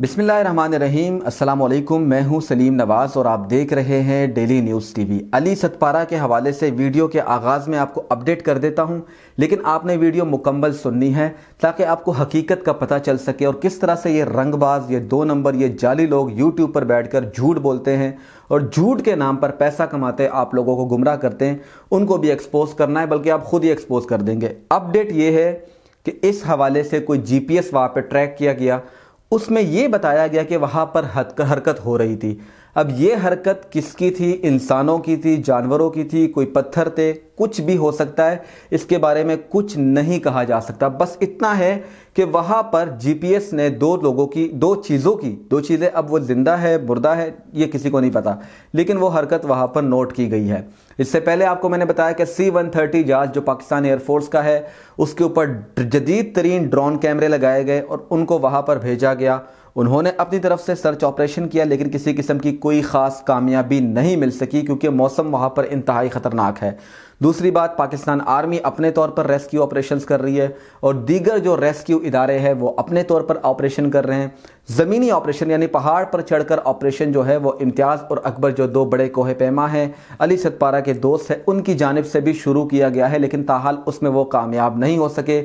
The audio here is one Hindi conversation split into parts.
बिसमीम अल्लाम मैं हूं सलीम नवाज़ और आप देख रहे हैं Daily News TV Ali Satpara के हवाले से वीडियो के आगाज़ में आपको अपडेट कर देता हूं लेकिन आपने वीडियो मुकम्मल सुननी है ताकि आपको हकीकत का पता चल सके और किस तरह से ये रंगबाज ये दो नंबर ये जाली लोग यूट्यूब पर बैठ कर झूठ बोलते हैं और झूठ के नाम पर पैसा कमाते आप लोगों को गुमराह करते हैं उनको भी एक्सपोज करना है बल्कि आप खुद ही एक्सपोज कर देंगे अपडेट ये है कि इस हवाले से कोई जी पी एस वहाँ पर ट्रैक किया गया उसमें ये बताया गया कि वहाँ पर हरकत हो रही थी अब ये हरकत किसकी थी इंसानों की थी जानवरों की थी कोई पत्थर थे कुछ भी हो सकता है इसके बारे में कुछ नहीं कहा जा सकता बस इतना है कि वहाँ पर जीपीएस ने दो लोगों की दो चीज़ों की दो चीज़ें अब वो ज़िंदा है मुर्दा है ये किसी को नहीं पता लेकिन वो हरकत वहाँ पर नोट की गई है इससे पहले आपको मैंने बताया कि सी वन थर्टी जहाज जो पाकिस्तान एयरफोर्स का है उसके ऊपर जदीद तरीन ड्रोन कैमरे लगाए गए और उनको वहाँ पर भेजा गया उन्होंने अपनी तरफ से सर्च ऑपरेशन किया लेकिन किसी किस्म की कोई ख़ास कामयाबी नहीं मिल सकी क्योंकि मौसम वहाँ पर इंतहाई ख़तरनाक है दूसरी बात पाकिस्तान आर्मी अपने तौर पर रेस्क्यू ऑपरेशन कर रही है और दीगर जो रेस्क्यू इदारे हैं वो अपने तौर पर ऑपरेशन कर रहे हैं ज़मीनी ऑपरेशन यानी पहाड़ पर चढ़कर ऑपरेशन जो है वो इम्तियाज़ और अकबर जो दो बड़े कोहे पैमा हैं अली सतपारा के दोस्त हैं उनकी जानब से भी शुरू किया गया है लेकिन ताहाल उसमें वो कामयाब नहीं हो सके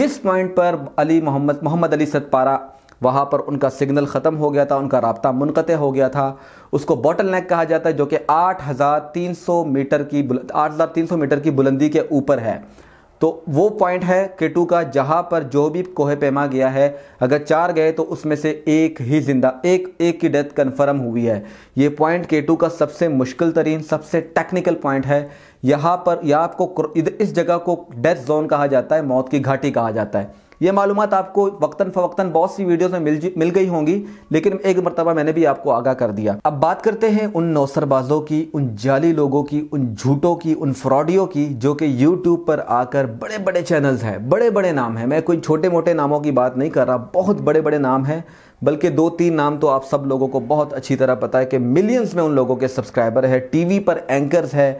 जिस पॉइंट पर अली मोहम्मद मोहम्मद अली सतपारा वहाँ पर उनका सिग्नल ख़त्म हो गया था उनका रबता मुनक़ हो गया था उसको बॉटल नेक कहा जाता है जो कि 8,300 मीटर की 8,300 मीटर की बुलंदी के ऊपर है तो वो पॉइंट है केटू का जहाँ पर जो भी कोहे पैमा गया है अगर चार गए तो उसमें से एक ही जिंदा एक एक की डेथ कन्फर्म हुई है ये पॉइंट केटू का सबसे मुश्किल तरीन सबसे टेक्निकल पॉइंट है यहाँ पर यह आपको इस जगह को डेथ जोन कहा जाता है मौत की घाटी कहा जाता है ये मालूम आपको वक्ता फ़वक्ता बहुत सी वीडियोस में मिल मिल गई होंगी लेकिन एक मरतबा मैंने भी आपको आगाह कर दिया अब बात करते हैं उन नौसरबाजों की उन जाली लोगों की उन झूठों की उन फ्रॉडियों की जो कि यूट्यूब पर आकर बड़े बड़े चैनल्स हैं बड़े बड़े नाम हैं मैं कोई छोटे मोटे नामों की बात नहीं कर रहा बहुत बड़े बड़े नाम हैं बल्कि दो तीन नाम तो आप सब लोगों को बहुत अच्छी तरह पता है कि मिलियंस में उन लोगों के सब्सक्राइबर है टीवी पर एंकर्स है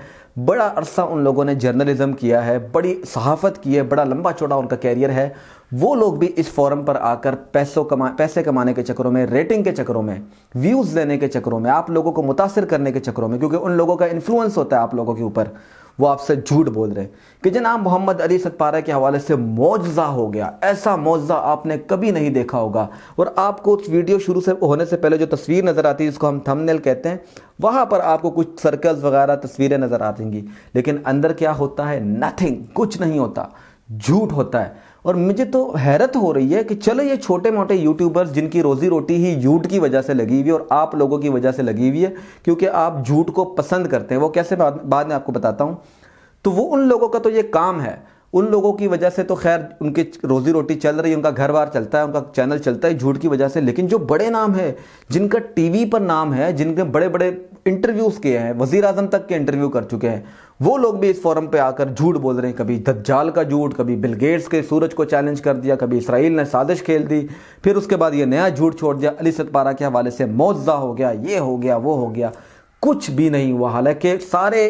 बड़ा अरसा उन लोगों ने जर्नलिज्म किया है बड़ी सहाफ़त की है बड़ा लंबा चौड़ा उनका कैरियर है वो लोग भी इस फोरम पर आकर पैसों कमा पैसे कमाने के चक्करों में रेटिंग के चक्करों में व्यूज़ लेने के चक्करों में आप लोगों को मुतासर करने के चक्करों में क्योंकि उन लोगों का इन्फ्लुएंस होता है आप लोगों के ऊपर वो आपसे झूठ बोल रहे हैं कि जनाब मोहम्मद अली सतपारा के हवाले से मुआवजा हो गया ऐसा मुआवजा आपने कभी नहीं देखा होगा और आपको उस वीडियो शुरू से होने से पहले जो तस्वीर नज़र आती है जिसको हम थंबनेल कहते हैं वहाँ पर आपको कुछ सर्कल्स वगैरह तस्वीरें नज़र आती लेकिन अंदर क्या होता है नथिंग कुछ नहीं होता झूठ होता है और मुझे तो हैरत हो रही है कि चलो ये छोटे मोटे यूट्यूबर्स जिनकी रोज़ी रोटी ही झूठ की वजह से लगी हुई है और आप लोगों की वजह से लगी हुई है क्योंकि आप झूठ को पसंद करते हैं वो कैसे बाद, बाद में आपको बताता हूँ तो वो उन लोगों का तो ये काम है उन लोगों की वजह से तो खैर उनकी रोज़ी रोटी चल रही है उनका घर बार चलता है उनका चैनल चलता है झूठ की वजह से लेकिन जो बड़े नाम है जिनका टीवी पर नाम है जिनके बड़े बड़े इंटरव्यूज़ किए हैं वजीर आजम तक के इंटरव्यू कर चुके हैं वो लोग भी इस फोरम पे आकर झूठ बोल रहे हैं कभी दज्जाल का झूठ कभी बिल गेट्स के सूरज को चैलेंज कर दिया कभी इसराइल ने साजिश खेल दी फिर उसके बाद ये नया झूठ छोड़ दिया अली सतपारा के हवाले से मुआवजा हो गया ये हो गया वो हो गया कुछ भी नहीं हुआ हालांकि सारे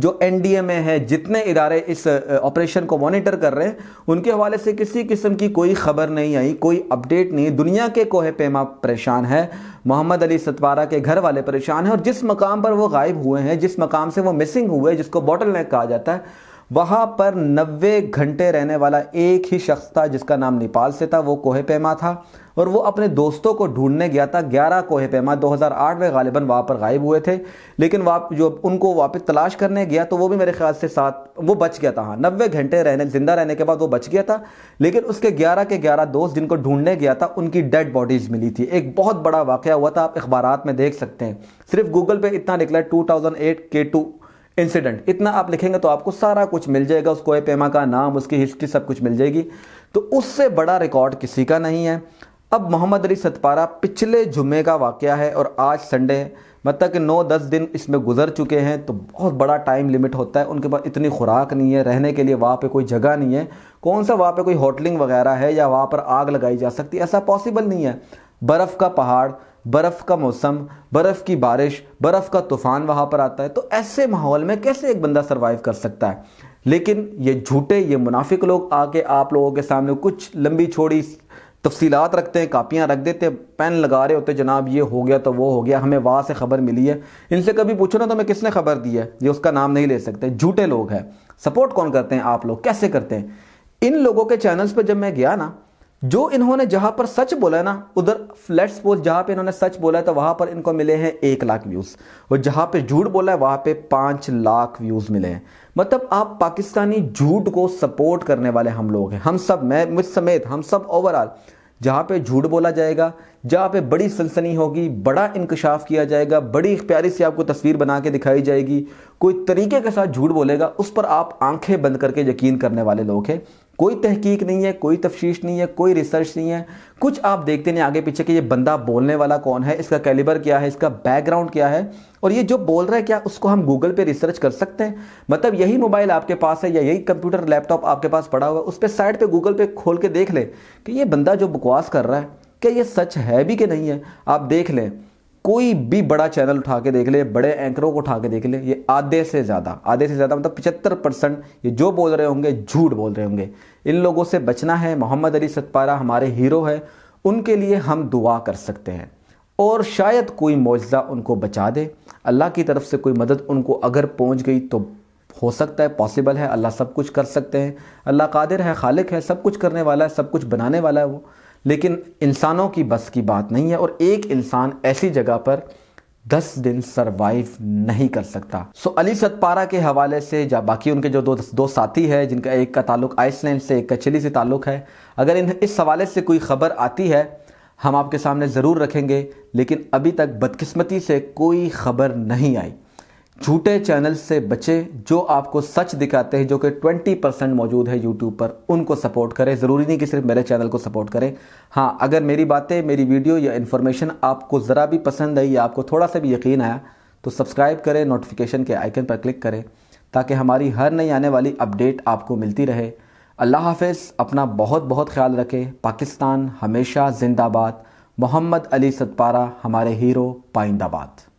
जो एनडीए में है जितने इदारे इस ऑपरेशन को मॉनिटर कर रहे हैं उनके हवाले से किसी किस्म की कोई खबर नहीं आई कोई अपडेट नहीं दुनिया के कोहे पैमा परेशान है मोहम्मद अली सतवारा के घर वाले परेशान हैं और जिस मकाम पर वो गायब हुए हैं जिस मकाम से वो मिसिंग हुए जिसको बॉटल नेक कहा जाता है वहाँ पर 90 घंटे रहने वाला एक ही शख्स था जिसका नाम नेपाल से था वो कोहे पैमा था और वो अपने दोस्तों को ढूंढने गया था 11 कोहे पैमा 2008 में गालिबा वहाँ पर गायब हुए थे लेकिन वाप जो उनको वापस तलाश करने गया तो वो भी मेरे ख्याल से साथ वो बच गया था हाँ नब्बे घंटे रहने ज़िंदा रहने के बाद वो बच गया था लेकिन उसके ग्यारह के ग्यारह दोस्त जिनको ढूंढने गया था उनकी डेड बॉडीज़ मिली थी एक बहुत बड़ा वाक़ हुआ था आप अखबार में देख सकते हैं सिर्फ गूगल पर इतना निकला टू थाउजेंड के टू इंसिडेंट इतना आप लिखेंगे तो आपको सारा कुछ मिल जाएगा उसको पेमा का नाम उसकी हिस्ट्री सब कुछ मिल जाएगी तो उससे बड़ा रिकॉर्ड किसी का नहीं है अब मोहम्मद अली सतपारा पिछले जुमे का वाक़ है और आज संडे है मतलब कि नौ दस दिन इसमें गुजर चुके हैं तो बहुत बड़ा टाइम लिमिट होता है उनके पास इतनी खुराक नहीं है रहने के लिए वहाँ पर कोई जगह नहीं है कौन सा वहाँ पर कोई होटलिंग वगैरह है या वहाँ पर आग लगाई जा सकती है ऐसा पॉसिबल नहीं है बर्फ़ का पहाड़ बर्फ़ का मौसम बर्फ़ की बारिश बर्फ़ का तूफ़ान वहाँ पर आता है तो ऐसे माहौल में कैसे एक बंदा सर्वाइव कर सकता है लेकिन ये झूठे ये मुनाफिक लोग आके आप लोगों के सामने कुछ लंबी छोड़ी तफसीलात रखते हैं कापियाँ रख देते हैं पेन लगा रहे होते जनाब ये हो गया तो वो हो गया हमें वहाँ से खबर मिली है इनसे कभी पूछो ना तो हमें किसने खबर दी है ये उसका नाम नहीं ले सकते झूठे लोग हैं सपोर्ट कौन करते हैं आप लोग कैसे करते हैं इन लोगों के चैनल्स पर जब मैं गया ना जो इन्होंने जहां पर सच बोला है ना उधर लेट्स सपोज जहां पे इन्होंने सच बोला है तो वहां पर इनको मिले हैं एक लाख व्यूज और जहां पे झूठ बोला है वहां पे पांच लाख व्यूज मिले हैं मतलब आप पाकिस्तानी झूठ को सपोर्ट करने वाले हम लोग हैं हम सब मैं मुझ समेत हम सब ओवरऑल जहाँ पे झूठ बोला जाएगा जहाँ पे बड़ी सनसनी होगी बड़ा इंकशाफ किया जाएगा बड़ी प्यारी सी आपको तस्वीर बना के दिखाई जाएगी कोई तरीके के साथ झूठ बोलेगा उस पर आप आंखें बंद करके यकीन करने वाले लोग हैं कोई तहकीक नहीं है कोई तफ्शीश नहीं है कोई रिसर्च नहीं है कुछ आप देखते नहीं आगे पीछे कि ये बंदा बोलने वाला कौन है इसका कैलिबर क्या है इसका बैकग्राउंड क्या है और ये जो बोल रहा है क्या उसको हम गूगल पे रिसर्च कर सकते हैं मतलब यही मोबाइल आपके पास है या यही कंप्यूटर लैपटॉप आपके पास पड़ा हुआ है उस पर साइड पर गूगल पे खोल के देख लें कि ये बंदा जो बकवास कर रहा है क्या ये सच है भी कि नहीं है आप देख लें कोई भी बड़ा चैनल उठा के देख ले बड़े एंकरों को उठा के देख ले ये आधे से ज़्यादा आधे से ज़्यादा मतलब पचहत्तर परसेंट ये जो बोल रहे होंगे झूठ बोल रहे होंगे इन लोगों से बचना है मोहम्मद अली सतपारा हमारे हीरो है उनके लिए हम दुआ कर सकते हैं और शायद कोई मुआवजा उनको बचा दे अल्लाह की तरफ से कोई मदद उनको अगर पहुँच गई तो हो सकता है पॉसिबल है अल्लाह सब कुछ कर सकते हैं अल्लाह कादिर है खालिक है सब कुछ करने वाला है सब कुछ बनाने वाला है वो लेकिन इंसानों की बस की बात नहीं है और एक इंसान ऐसी जगह पर दस दिन सरवाइव नहीं कर सकता सो so, अली सतपारा के हवाले से या बाकी उनके जो दो दो साथी हैं जिनका एक का ताल्लुक आइसलैंड से एक का चिली से ताल्लुक है अगर इन इस हवाले से कोई खबर आती है हम आपके सामने ज़रूर रखेंगे लेकिन अभी तक बदकिस्मती से कोई खबर नहीं आई झूठे चैनल से बचें जो आपको सच दिखाते हैं जो कि 20 परसेंट मौजूद है यूट्यूब पर उनको सपोर्ट करें ज़रूरी नहीं कि सिर्फ मेरे चैनल को सपोर्ट करें हाँ अगर मेरी बातें मेरी वीडियो या इन्फॉर्मेशन आपको ज़रा भी पसंद आई या आपको थोड़ा सा भी यकीन आया तो सब्सक्राइब करें नोटिफिकेशन के आइकन पर क्लिक करें ताकि हमारी हर नई आने वाली अपडेट आपको मिलती रहे अल्लाह हाफ़ अपना बहुत बहुत ख्याल रखें पाकिस्तान हमेशा जिंदाबाद मोहम्मद अली सतपारा हमारे हीरो पाइंदाबाद